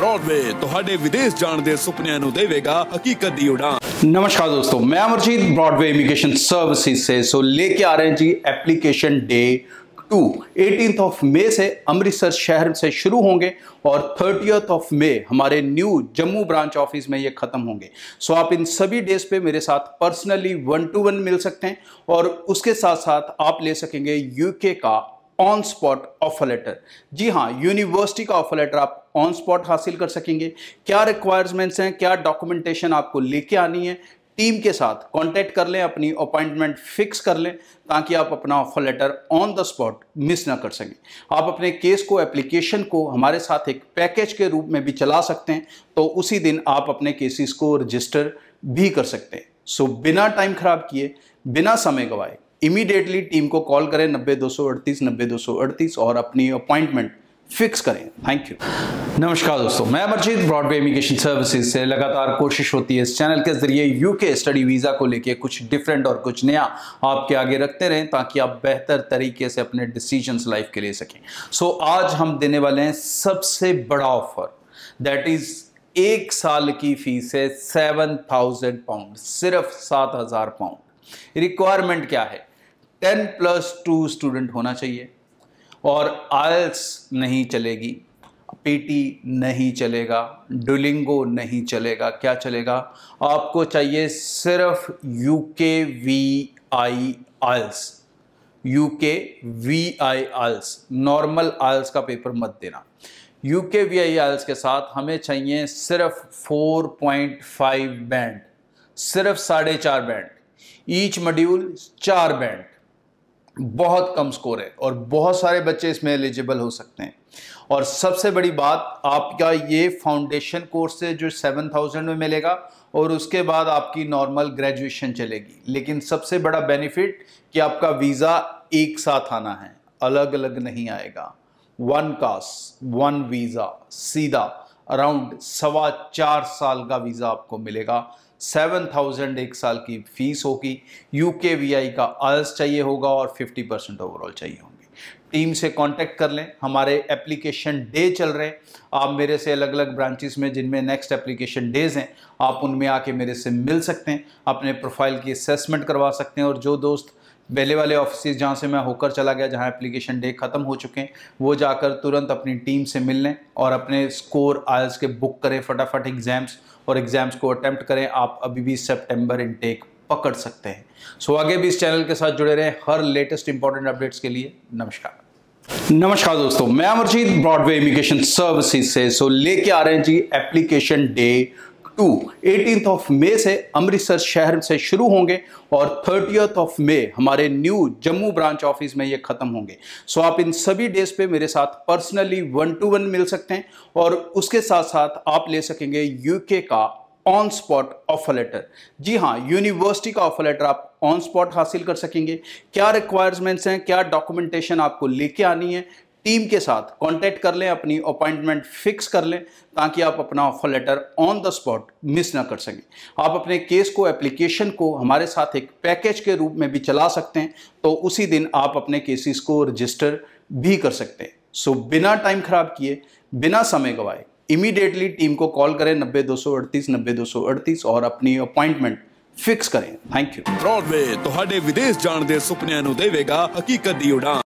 Broadway तो विदेश ਜਾਣ ਦੇ ਸੁਪਨਿਆਂ ਨੂੰ हकीकत ਹਕੀਕਤ उड़ान नमस्कार दोस्तों मैं अमरजीत ब्रॉडवे इमिग्रेशन सर्विसेज से सो लेके आ रहे हैं जी application day two eighteen of May से अमृतसर शहर से शुरू होंगे और थर्टियथ ऑफ मे हमारे न्यू जम्मू ब्रांच ऑफिस में ये ख़त्म होंगे सो आप इन सभी डेज पे मेरे साथ पर्सनली वन टू वन मिल सकते हैं और उसके साथ साथ आप ले सकेंगे यूके का ऑन स्पॉट ऑफर लेटर जी हाँ यूनिवर्सिटी का ऑफर लेटर आप ऑन स्पॉट हासिल कर सकेंगे क्या रिक्वायरमेंट्स हैं क्या डॉक्यूमेंटेशन आपको लेके आनी है टीम के साथ कांटेक्ट कर लें अपनी अपॉइंटमेंट फिक्स कर लें ताकि आप अपना offer letter on the spot miss ना कर सकें आप अपने केस को एप्लीकेशन को हमारे साथ एक पैकेज के रूप में भी चला सकते हैं तो उसी दिन आप अपने केसेस को रजिस्टर भी कर सकते हैं सो बिना टाइम खराब किए बिना समय गवाए इमीडिएटली टीम को कॉल करें नब्बे दो सौ अड़तीस नब्बे दो सौ अड़तीस और अपनी अपॉइंटमेंट फिक्स करें थैंक यू नमस्कार दोस्तों मैं अमरजीत ब्रॉडवे इमिग्रेशन सर्विसेज से लगातार कोशिश होती है इस चैनल के जरिए यूके स्टडी वीज़ा को लेके कुछ डिफरेंट और कुछ नया आपके आगे रखते रहें ताकि आप बेहतर तरीके से अपने डिसीजन लाइफ के ले सकें सो so, आज हम देने वाले हैं सबसे बड़ा ऑफर दैट इज़ एक साल की फीस है सेवन थाउजेंड पाउंड सिर्फ सात हज़ार पाउंड रिक्वायरमेंट क्या है टेन प्लस टू स्टूडेंट होना चाहिए और आयल्स नहीं चलेगी पीटी नहीं चलेगा डुलिंगो नहीं चलेगा क्या चलेगा आपको चाहिए सिर्फ U K V I IELTS U K V I IELTS normal IELTS का पेपर मत देना you K V I IELTS के साथ हमें चाहिए सिर्फ 4.5 बैंड सिर्फ साढ़े चार बैंड ईच मॉड्यूल चार बैंड बहुत कम स्कोर है और बहुत सारे बच्चे इसमें एलिजिबल हो सकते हैं और सबसे बड़ी बात आपका ये फाउंडेशन कोर्स है जो सेवन थाउजेंड में मिलेगा और उसके बाद आपकी नॉर्मल ग्रेजुएशन चलेगी लेकिन सबसे बड़ा बेनिफिट कि आपका वीज़ा एक साथ आना है अलग अलग नहीं आएगा वन कास वन वीज़ा सीधा अराउंड सवा चार साल का वीज़ा आपको मिलेगा सेवन थाउजेंड एक साल की फीस होगी यू के वी आई का आयल्स चाहिए होगा और फिफ्टी परसेंट ओवरऑल चाहिए होंगे टीम से कांटेक्ट कर लें हमारे एप्लीकेशन डे चल रहे हैं आप मेरे से अलग अलग ब्रांचेस में जिनमें नेक्स्ट एप्लीकेशन डेज हैं आप उनमें आके मेरे से मिल सकते हैं अपने प्रोफाइल की असेसमेंट करवा सकते हैं और जो दोस्त पहले वाले ऑफिस जहाँ से मैं होकर चला गया जहाँ एप्लीकेशन डे ख़त्म हो चुके हैं वो जाकर तुरंत अपनी टीम से मिल लें और अपने स्कोर आयल्स के बुक करें फटाफट एग्ज़ाम्स और एग्ज़ाम्स को अटैम्प्ट करें आप अभी भी सेप्टेम्बर इनटेक पकड़ सकते हैं सो आगे भी इस चैनल के साथ जुड़े रहें हर लेटेस्ट इंपॉर्टेंट अपडेट्स के लिए नमस्कार नमस्कार दोस्तों मैं अमरजीत ब्रॉडवे इमिग्रेशन सर्विसेज से सो लेके आ रहे हैं जी application day two eighteenth of May से अमृतसर शहर से शुरू होंगे और थर्टियथ ऑफ मे हमारे न्यू जम्मू ब्रांच ऑफिस में ये ख़त्म होंगे सो so आप इन सभी डेज पे मेरे साथ पर्सनली वन टू वन मिल सकते हैं और उसके साथ साथ आप ले सकेंगे यूके का ऑन स्पॉट ऑफर लेटर जी हाँ यूनिवर्सिटी का ऑफर लेटर आप ऑन स्पॉट हासिल कर सकेंगे क्या रिक्वायरमेंट्स हैं क्या डॉक्यूमेंटेशन आपको लेके आनी है टीम के साथ कांटेक्ट कर लें अपनी अपॉइंटमेंट फिक्स कर लें ताकि आप अपना offer letter on the spot miss ना कर सकें आप अपने केस को एप्लीकेशन को हमारे साथ एक पैकेज के रूप में भी चला सकते हैं तो उसी दिन आप अपने केसेस को रजिस्टर भी कर सकते हैं सो बिना टाइम खराब किए बिना समय गवाए इमीडिएटली टीम को कॉल करें नब्बे दो सौ अड़तीस नब्बे दो सौ अड़तीस और अपनी अपॉइंटमेंट फिक्स करें थैंक यू विदेश ਤੁਹਾਡੇ ਵਿਦੇਸ਼ ਜਾਣ